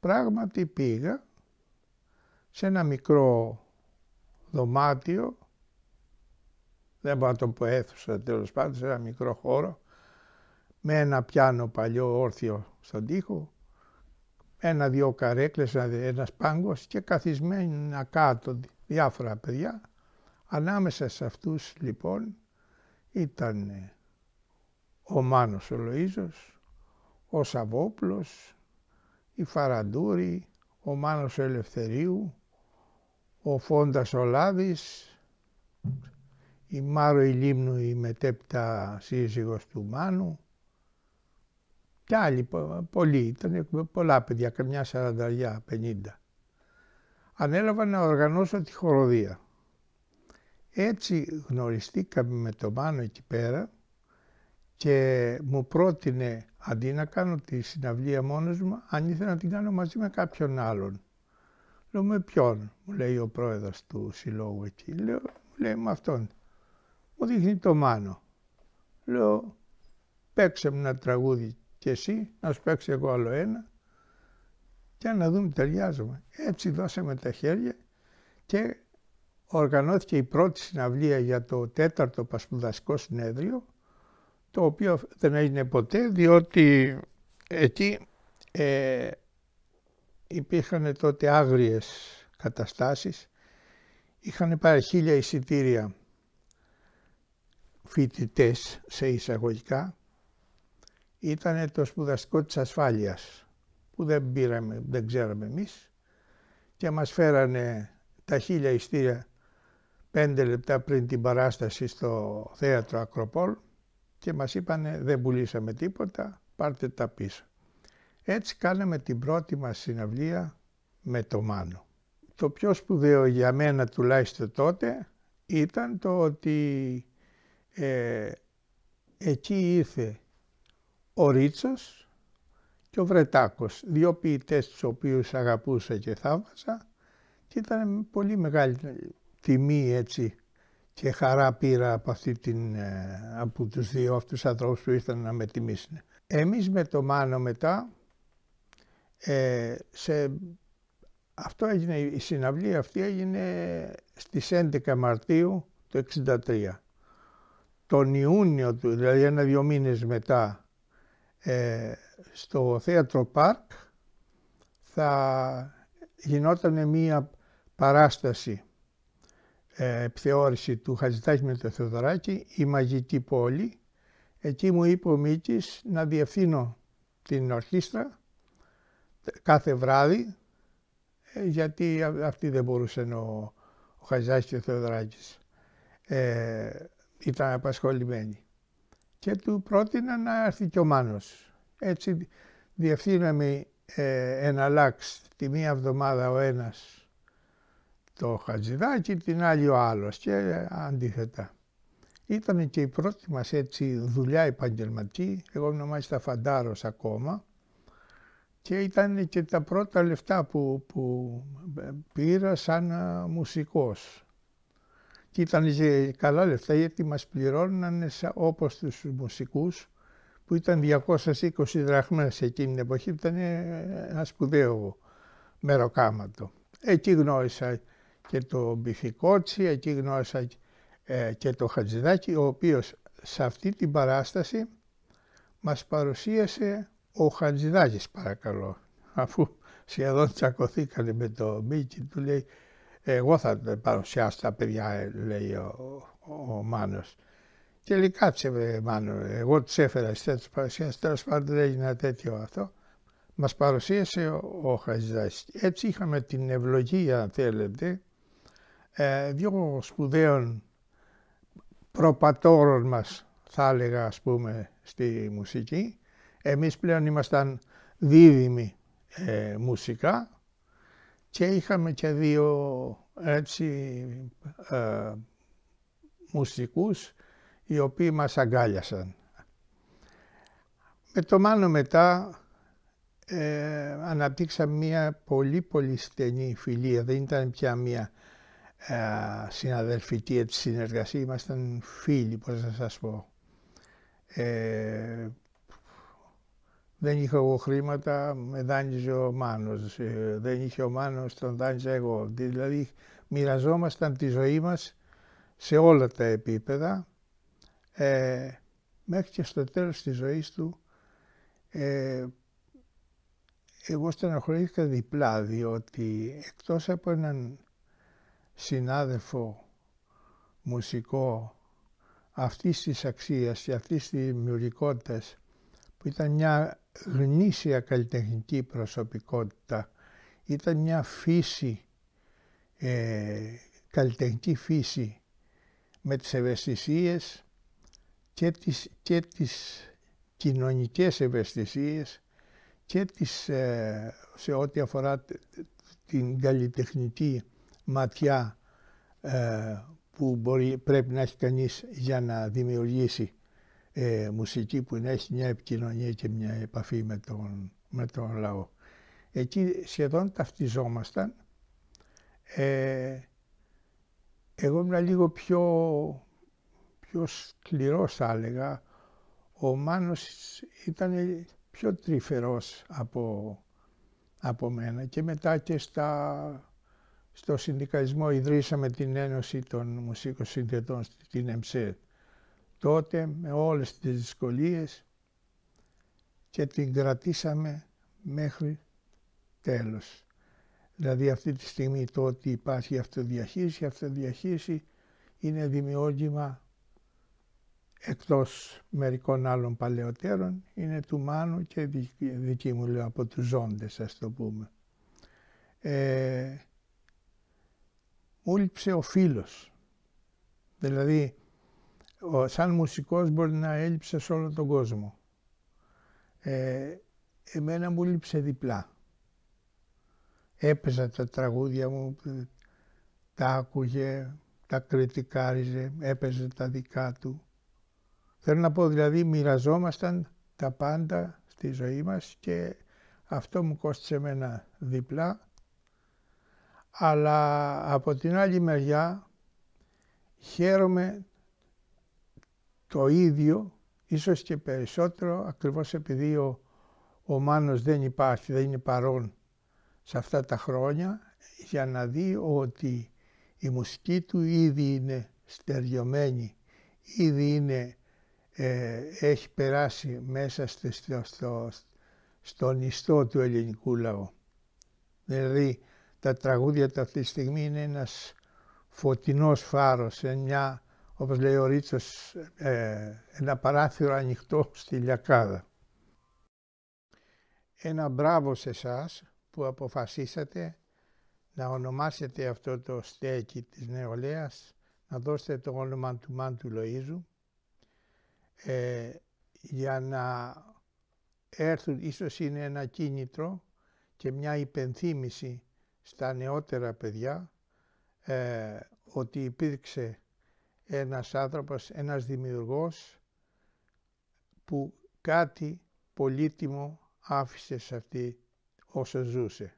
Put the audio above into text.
πράγματι πήγα σε ένα μικρό δωμάτιο, δεν μπορώ να το πω αίθουσα τέλος πάντων, σε ένα μικρό χώρο, με ένα πιάνο παλιό όρθιο στον τοίχο, ένα-δυο καρέκλες, ένας πάγκος και καθισμένα κάτω διάφορα παιδιά. Ανάμεσα σε αυτούς λοιπόν ήταν ο Μάνος ο Λοΐζος, ο Σαββόπλος, η Φαραντούρη, ο Μάνος Ελευθερίου, ο Φόντας ολάδης, η Μάρο η Λίμνου, η μετέπειτα σύζυγος του Μάνου και άλλοι πολλοί, ήταν πολλά παιδιά, καμιά σαρανταριά, πενήντα. Ανέλαβα να οργανώσω τη χοροδία. Έτσι γνωριστήκαμε με τον Μάνο εκεί πέρα και μου πρότεινε Αντί να κάνω τη συναυλία μόνος μου, αν ήθελα να την κάνω μαζί με κάποιον άλλον. Λέω με ποιον, μου λέει ο πρόεδρος του συλλόγου εκεί. Λέω, μου λέει με αυτόν. Μου δείχνει το μάνο. Λέω, παίξε μου ένα τραγούδι κι εσύ, να σου παίξω εγώ άλλο ένα και να δούμε ταιριάζουμε. Έτσι δώσαμε τα χέρια και οργανώθηκε η πρώτη συναυλία για το τέταρτο πασπουδαστικό συνέδριο το οποίο δεν έγινε ποτέ διότι εκεί ε, υπήρχαν τότε άγριες καταστάσεις. Είχαν πάρει χίλια εισιτήρια φοιτητές σε εισαγωγικά. Ήταν το σπουδαστικό της ασφάλειας που δεν πήραμε, δεν ξέραμε εμείς και μας φέρανε τα χίλια εισιτήρια πέντε λεπτά πριν την παράσταση στο θέατρο Ακροπόλ και μας είπανε δεν πουλήσαμε τίποτα, πάρτε τα πίσω. Έτσι κάναμε την πρώτη μας συναυλία με το Μάνο. Το πιο σπουδαίο για μένα τουλάχιστον τότε ήταν το ότι ε, εκεί ήρθε ο Ρίτσος και ο Βρετάκος, δύο ποιητές τους οποίους αγαπούσα και θαύμασα, και ήταν πολύ μεγάλη τιμή έτσι και χαρά πήρα από, αυτή την, ε, από τους δύο αυτούς ανθρώπους που ήρθαν να με τιμήσουν. Εμείς με το Μάνο μετά, ε, σε, αυτό έγινε, η συναυλία αυτή έγινε στις 11 Μαρτίου του 1963. Τον Ιούνιο, του, δηλαδή ένα-δυο μήνες μετά, ε, στο Θέατρο Πάρκ θα γινόταν μία παράσταση επιθεώρηση του Χατζητάκη με το Θεοδωράκη, η μαγική πόλη. Εκεί μου είπε ο Μίκης να διευθύνω την ορχήστρα κάθε βράδυ, ε, γιατί αυτή δεν μπορούσε ο, ο και ο Θεοδωράκης. Ε, ήταν απασχολημένοι. Και του πρότεινα να έρθει και ο Μάνος. Έτσι διευθύναμε ε, ένα λάξ τη μία εβδομάδα ο ένας το Χατζηδάκι, την άλλη ο άλλος και ε, αντίθετα. Ήταν και η πρώτη μας έτσι δουλειά επαγγελματική, εγώ ήμουν μάλιστα φαντάρος ακόμα και ήταν και τα πρώτα λεφτά που, που ε, πήρα σαν ε, μουσικός. Και ήταν και καλά λεφτά γιατί μας πληρώνανε όπως τους μουσικούς που ήταν 220 δραχμές εκείνη την εποχή, ήταν ένα σπουδαίο μεροκάματο. Εκεί γνώρισα και το Μπιφικότσι, εκεί γνώρισα ε, και το Χατζηδάκη, ο οποίος σε αυτή την παράσταση μας παρουσίασε ο Χατζηδάκης παρακαλώ, αφού σχεδόν τσακωθήκανε με το Μίκη, του λέει εγώ θα παρουσιάσω τα παιδιά, λέει ο, ο Μάνος. Και λέει κάτσε με Μάνο, εγώ τους έφερα στις τέτοιες παρουσιάσεις, τέλος πάντων έγινε τέτοιο αυτό. Μας παρουσίασε ο, ο Έτσι είχαμε την ευλογία, αν θέλετε, ε, δύο σπουδαίων προπατόρων μας, θα έλεγα ας πούμε, στη μουσική. Εμείς πλέον ήμασταν δίδυμοι ε, μουσικά και είχαμε και δύο έτσι ε, μουσικούς οι οποίοι μας αγκάλιασαν. Με το Μάνο μετά ε, αναπτύξαμε μια πολύ πολύ στενή φιλία, δεν ήταν πια μια ε, συναδελφητία της συνεργασία, ήμασταν φίλοι, πώς να σας πω. Ε, δεν είχα εγώ χρήματα, με δάνειζε ο Μάνος. Ε, δεν είχε ο Μάνος, τον δάνειζα εγώ. Δηλαδή μοιραζόμασταν τη ζωή μας σε όλα τα επίπεδα. μέχρι και στο τέλος της ζωής του ε, εγώ στεναχωρήθηκα διπλά διότι εκτός από έναν συνάδελφο μουσικό αυτής της αξίας και αυτής της δημιουργικότητας που ήταν μια γνήσια καλλιτεχνική προσωπικότητα, ήταν μια φύση, ε, καλλιτεχνική φύση με τις ευαισθησίες και τις, και τις κοινωνικές ευαισθησίες και τις, ε, σε ό,τι αφορά την καλλιτεχνική ματιά ε, που πρέπει να έχει κανείς για να δημιουργήσει ε, μουσική που να έχει μια επικοινωνία και μια επαφή με τον, με τον λαό. Εκεί σχεδόν ταυτιζόμασταν. Ε, εγώ ήμουν λίγο πιο, πιο σκληρός θα έλεγα. Ο Μάνος ήταν πιο τρυφερός από, από μένα και μετά και στα στο συνδικαλισμό ιδρύσαμε την Ένωση των Μουσίκων Συνθετών, στην ΕΜΣΕΤ. Τότε με όλες τις δυσκολίες και την κρατήσαμε μέχρι τέλος. Δηλαδή αυτή τη στιγμή το ότι υπάρχει αυτοδιαχείριση, αυτοδιαχείριση είναι δημιούργημα εκτός μερικών άλλων παλαιότερων, είναι του Μάνου και δική μου λέω από τους ζώντες ας το πούμε. Ε, Μούληψε ο φίλος. Δηλαδή, ο, σαν μουσικός μπορεί να έλειψε σε όλο τον κόσμο. Ε, εμένα μου λείψε διπλά. Έπαιζα τα τραγούδια μου, τα άκουγε, τα κριτικάριζε, έπαιζε τα δικά του. Θέλω να πω δηλαδή μοιραζόμασταν τα πάντα στη ζωή μας και αυτό μου κόστησε εμένα διπλά αλλά από την άλλη μεριά χαίρομαι το ίδιο, ίσως και περισσότερο, ακριβώς επειδή ο, ο Μάνος δεν υπάρχει, δεν είναι παρόν σε αυτά τα χρόνια, για να δει ότι η μουσική του ήδη είναι στεριωμένη, ήδη είναι, ε, έχει περάσει μέσα στο, στο, στον ιστό του ελληνικού λαού. Δηλαδή, τα τραγούδια τα αυτή τη στιγμή είναι ένας φωτεινός φάρος, ε, μια, όπως λέει ο Ρίτσος, ε, ένα παράθυρο ανοιχτό στη λιακάδα. Ένα μπράβο σε εσάς που αποφασίσατε να ονομάσετε αυτό το στέκι της νεολαίας, να δώσετε το όνομα του Μάντου Λοΐζου, ε, για να έρθουν, ίσως είναι ένα κίνητρο και μια υπενθύμηση στα νεότερα παιδιά ε, ότι υπήρξε ένας άνθρωπος, ένας δημιουργός που κάτι πολύτιμο άφησε σε αυτή όσο ζούσε.